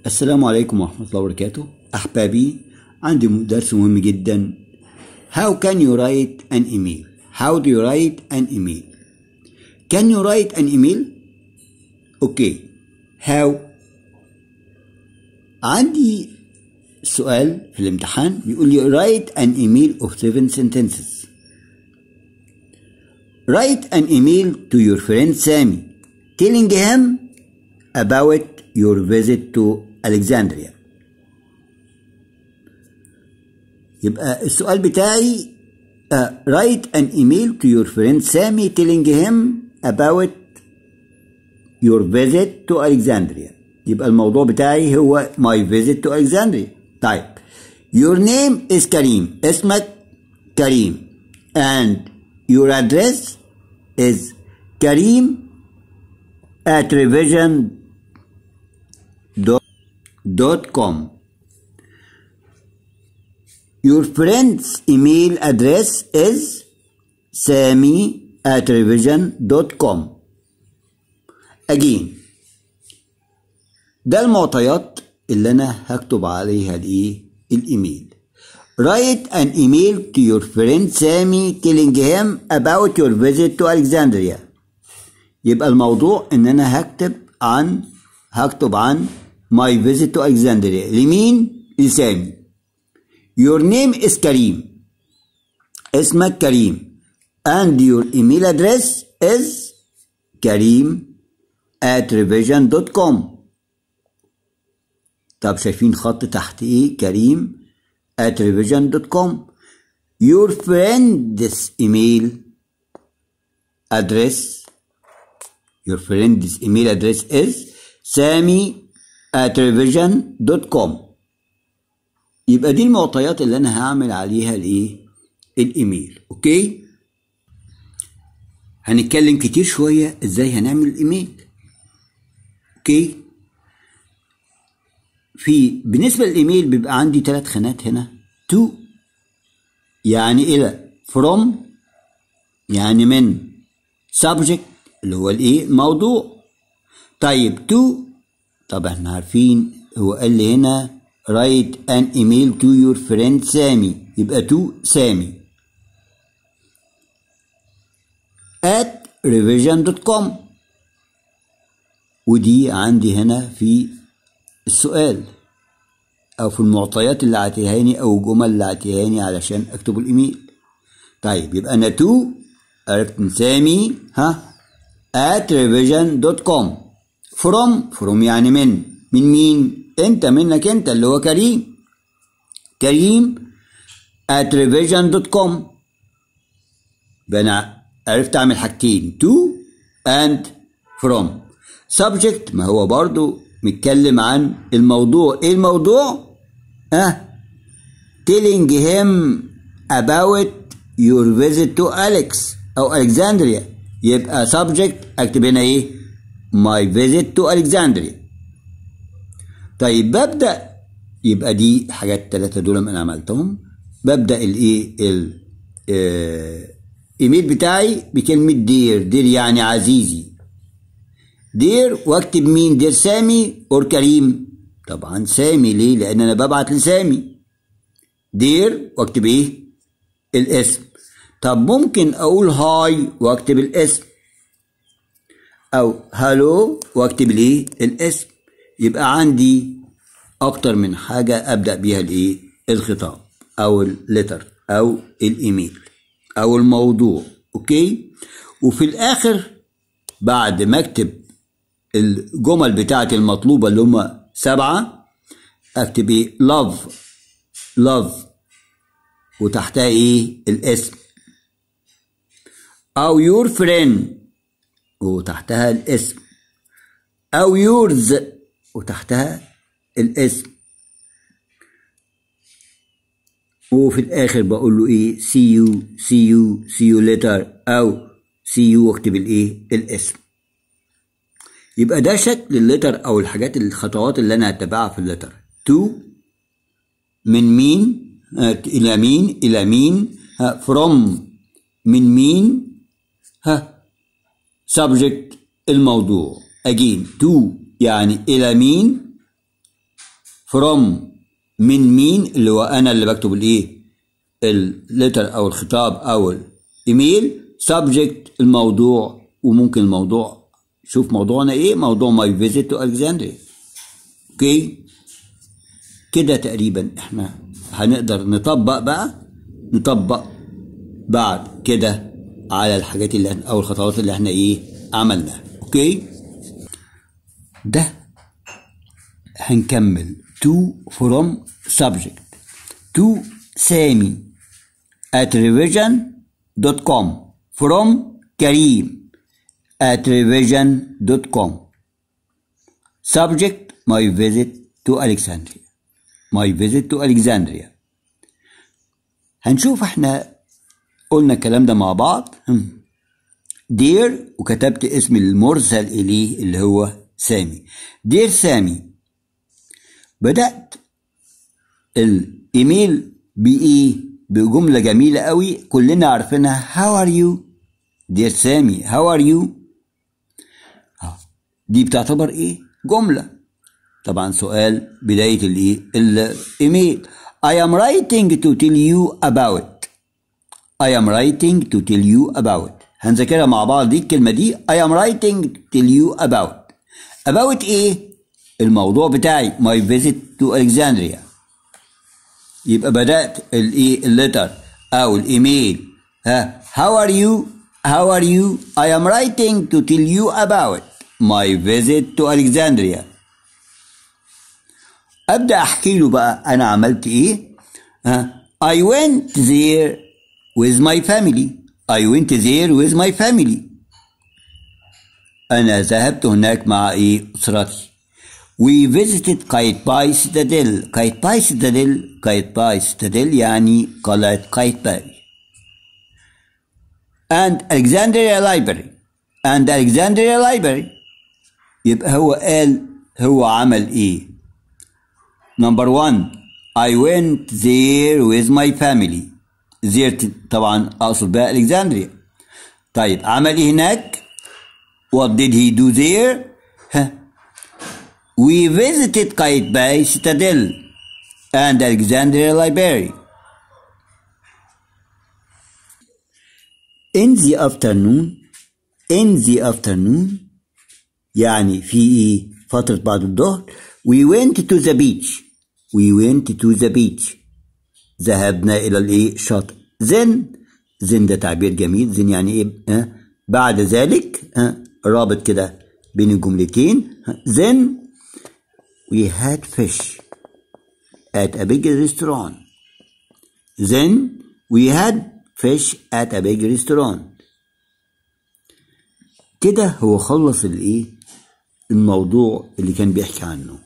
السلام عليكم ورحمة الله وبركاته أحبابي عندي درس مهم جدا How can you write an email? How do you write an email? Can you write an email? Okay How? عندي سؤال في الامتحان بيقول لي write an email of seven sentences Write an email to your friend Sammy telling him about your visit to الكسندريا يبقى السؤال بتاعي uh, write an email to your friend Sammy telling him about your visit to Alexandria يبقى الموضوع بتاعي هو my visit to Alexandria طيب your name is Kareem اسمك كريم and your address is Kareem at revision dot com. Your friend's email address is sami at revision dot com. Again ده المعطيات اللي انا هكتب عليها الايه الايميل Write an email to your friend Sammy him about your visit to Alexandria. يبقى الموضوع ان انا هكتب عن هكتب عن my visit to Alexandria لمين؟ لسامي Your name is كريم اسمك كريم and your email address is كريم at revision.com طب شايفين خط تحت ايه كريم at revision.com your friend's email address your friend's email address is سامي @revision.com يبقى دي المعطيات اللي انا هعمل عليها الايه الايميل اوكي هنتكلم كتير شويه ازاي هنعمل الايميل اوكي في بالنسبه للايميل بيبقى عندي ثلاث خانات هنا تو يعني الى from يعني من subject اللي هو الايه موضوع طيب تو طب احنا عارفين هو قال لي هنا رايت ان ايميل تو يور فريند سامي يبقى تو سامي at revision.com ودي عندي هنا في السؤال او في المعطيات اللي عطيهاني او الجمل اللي عطيهاني علشان اكتب الايميل طيب يبقى انا تو عرفت سامي ها at revision.com فروم فروم يعني من من مين انت منك انت اللي هو كريم كريم at revision.com انا عرفت اعمل حاجتين to and from subject ما هو برضو متكلم عن الموضوع ايه الموضوع اه telling him about your visit to Alex او Alexandria يبقى subject اكتب هنا ايه my visit to Alexandria طيب ببدأ يبقى دي حاجات التلاته دول أنا عملتهم ببدأ الإيه الإيميل آه، بتاعي بكلمة دير دير يعني عزيزي دير واكتب مين دير سامي أور كريم طبعا سامي ليه لأن أنا ببعت لسامي دير واكتب إيه الاسم طب ممكن أقول هاي واكتب الاسم أو هالو وأكتب لي الاسم يبقى عندي أكتر من حاجة أبدأ بيها الإيه؟ الخطاب أو الليتر أو الإيميل أو الموضوع أوكي وفي الآخر بعد ما أكتب الجمل بتاعتي المطلوبة اللي هما سبعة أكتب إيه؟ لاف لاف وتحتها إيه؟ الاسم أو يور فريند وتحتها الاسم أو يورز وتحتها الاسم وفي الآخر بقول له إيه سي يو سي يو سي يو ليتر أو سي يو واكتب الإيه الاسم يبقى ده شكل الليتر أو الحاجات الخطوات اللي أنا هتبعها في الليتر تو من مين آه، إلى مين إلى مين فروم من مين ها subject الموضوع again to يعني إلى مين from من مين اللي هو أنا اللي بكتب الإيه الليتر أو الخطاب أو الإيميل subject الموضوع وممكن الموضوع شوف موضوعنا إيه موضوع my visit to Alexandria أوكي okay. كده تقريبا إحنا هنقدر نطبق بقى نطبق بعد كده على الحاجات اللي احنا او الخطوات اللي احنا ايه عملناها اوكي ده هنكمل to from subject to سامي at revision.com from كريم at revision.com subject my visit to Alexandria my visit to Alexandria هنشوف احنا قلنا الكلام ده مع بعض دير وكتبت اسم المرسل إليه اللي هو سامي دير سامي بدأت الإيميل بإيه بجملة جميلة قوي كلنا عارفينها هاو ار يو دير سامي هاو ار يو دي بتعتبر إيه جملة طبعا سؤال بداية الإيه الإيميل I am writing to tell you about I am writing to tell you about هنذاكرها مع بعض دي الكلمة دي I am writing to tell you about about ايه؟ الموضوع بتاعي my visit to Alexandria يبقى بدأت الايه الليتر أو الإيميل ها how are you how are you I am writing to tell you about my visit to Alexandria أبدأ أحكي له بقى أنا عملت إيه ها I went there with my family I went there with my family أنا ذهبت هناك مع أسرتي We visited Kaitpai سيتاديل Kaitpai سيتاديل Kaitpai Citadel. يعني قلعة Kaitpai. and Alexandria Library and Alexandria Library يبقى هو قال هو عمل ايه number one I went there with my family زرت طبعا اقصد بها الكسندريا طيب عمل ايه هناك what did he do there ها we visited قايت باي citadel and Alexandria library in the afternoon in the afternoon يعني في ايه فترة بعد الظهر we went to the beach we went to the beach ذهبنا إلى الإيه شاطئ زن زن ده تعبير جميل زن يعني إيه آه، بعد ذلك آه، رابط كده بين الجملتين زن we had fish at a big restaurant then we had fish at a big restaurant كده هو خلص الايه الموضوع اللي كان بيحكي عنه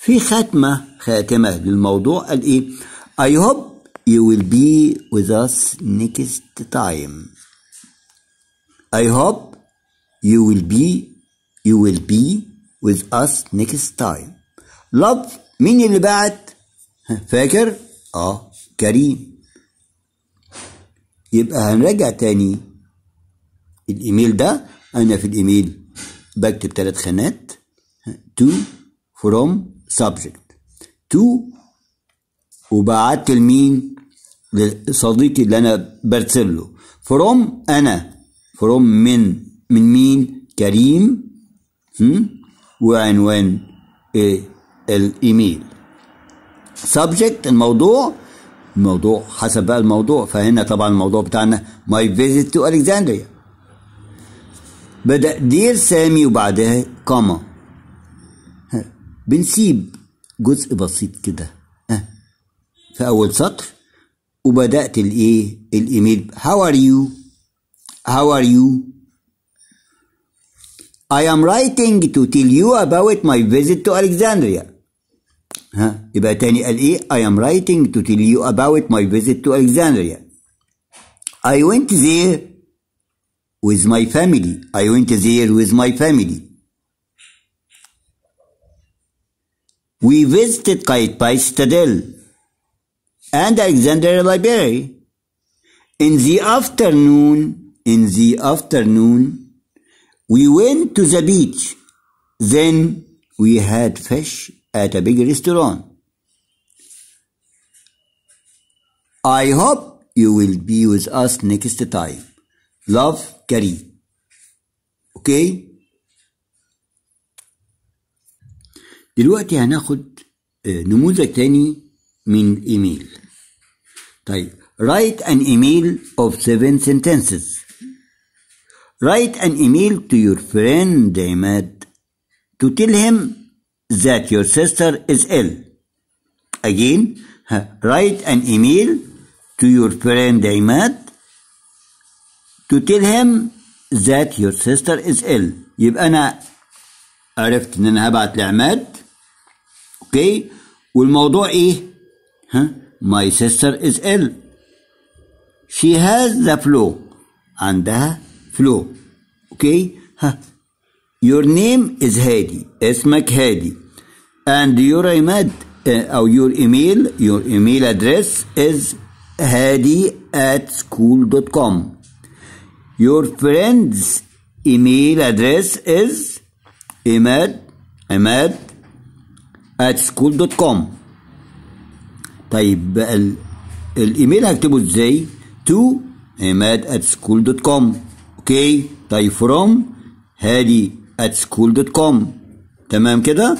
في خاتمه خاتمه للموضوع قال ايه I hope you will be with us next time. I hope you will be you will be with us next time. Love مين اللي بعت؟ فاكر؟ اه كريم يبقى هنراجع تاني الايميل ده انا في الايميل بكتب ثلاث خانات to from subject to وبعت لمين لصديقي اللي انا برسل له فروم انا فروم من من مين كريم وعنوان إيه الايميل سبجكت الموضوع الموضوع حسب بقى الموضوع فهنا طبعا الموضوع بتاعنا ماي فيزيت تو الكسندريا بدأ دير سامي وبعدها كاما بنسيب جزء بسيط كده في أول سطر وبدأت الإيه الإيميل How are you How are you I am writing to tell you about my visit to Alexandria ها يبقى تاني قال إيه I am writing to tell you about my visit to Alexandria I went there with my family I went there with my family We visited Kite by Citadel and Alexander Library. In the afternoon, in the afternoon, we went to the beach. Then we had fish at a big restaurant. I hope you will be with us next time. Love, Kari. Okay? دلوقتي هناخد نموذج تاني من email. طيب write an email of seven sentences write an email to your friend Ahmed to tell him that your sister is ill again write an email to your friend Ahmed to tell him that your sister is ill يبقى انا عرفت ان انا هبعت لعماد اوكي والموضوع ايه Huh? My sister is ill. She has the flu and the flu. Okay? Huh. Your name is Hadi. اسمك Hadi. And your email, uh, or your email, your email address is hadi at school.com. Your friend's email address is imad, imad at school.com. طيب بقى الايميل هكتبه ازاي تو عماد ات سكول دوت كوم اوكي طيب فروم هادي ات سكول دوت كوم تمام كده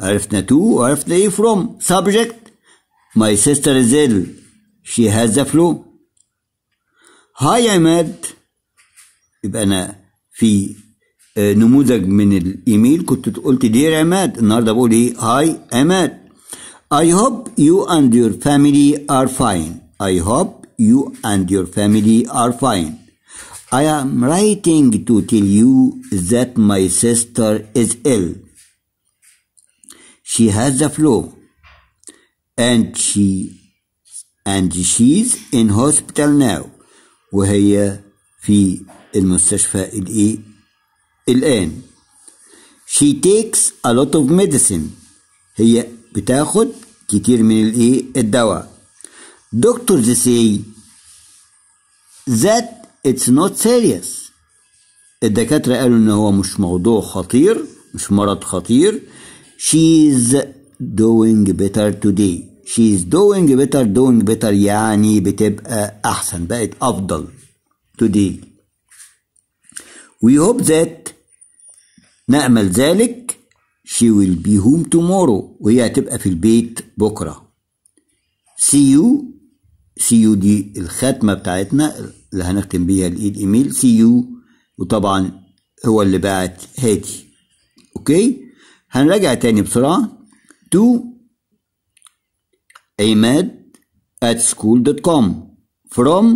عرفنا تو وعرفنا ايه فروم سبجكت ماي سيستر زيل شي هاز ذا فلو هاي عماد يبقى انا في آه، نموذج من الايميل كنت قلت دير عماد النهارده بقول ايه هاي عماد I hope you and your family are fine. I hope you and your family are fine. I am writing to tell you that my sister is ill. She has the flu and she and she's in hospital now وهي في المستشفى الآن she takes a lot of medicine هي بتاخد كتير من الايه الدواء دكتور say that it's not serious الدكاترة قالوا ان هو مش موضوع خطير مش مرض خطير she's doing better today she's doing better doing better يعني بتبقى احسن بقت افضل today we hope that نأمل ذلك She will be home tomorrow وهي هتبقى في البيت بكرة See you See you دي الخاتمة بتاعتنا اللي هنختم بيها الإيميل See you وطبعا هو اللي بعت هادي أوكي هنراجع تاني بسرعة to عماد at school.com from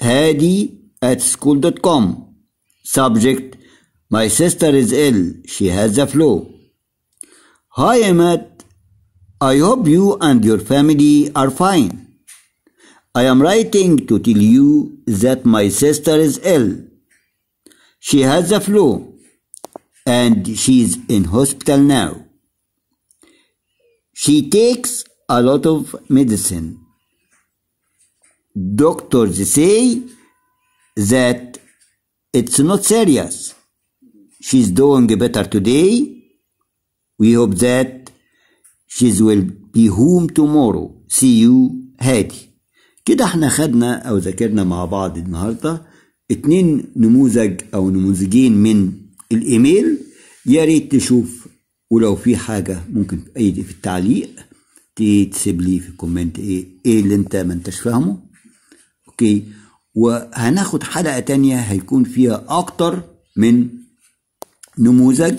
هادي at school.com subject my sister is ill she has a flu Hi Ahmed, I hope you and your family are fine. I am writing to tell you that my sister is ill. She has the flu and she is in hospital now. She takes a lot of medicine. Doctors say that it's not serious. She's doing better today We hope that she will be home tomorrow. See you هادي كده احنا خدنا او ذاكرنا مع بعض النهارده اتنين نموذج او نموذجين من الايميل يا ريت تشوف ولو في حاجه ممكن في اي في التعليق تسيب لي في الكومنت ايه ايه اللي انت ما انتش فاهمه اوكي وهناخد حلقه تانية هيكون فيها اكتر من نموذج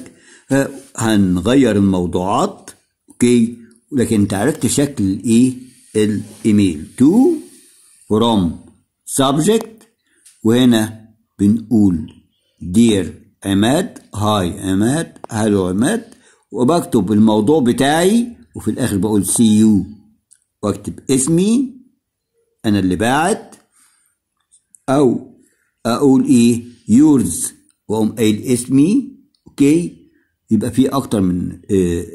هنغير الموضوعات اوكي لكن انت عرفت شكل ايه الايميل تو فروم سبجكت وهنا بنقول دير عماد هاي عماد هلو عماد وبكتب الموضوع بتاعي وفي الاخر بقول سي يو واكتب اسمي انا اللي باعت او اقول ايه يورز واقوم قايل اسمي اوكي يبقى في اكتر من آه،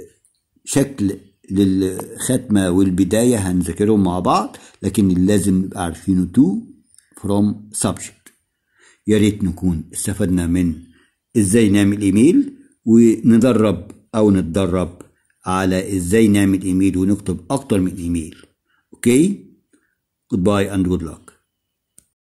شكل للختمة والبداية هنذاكرهم مع بعض لكن لازم نبقى عارفينه تو فروم subject يا ريت نكون استفدنا من ازاي نعمل ايميل وندرب او نتدرب على ازاي نعمل ايميل ونكتب اكتر من ايميل اوكي جود باي اند جود لك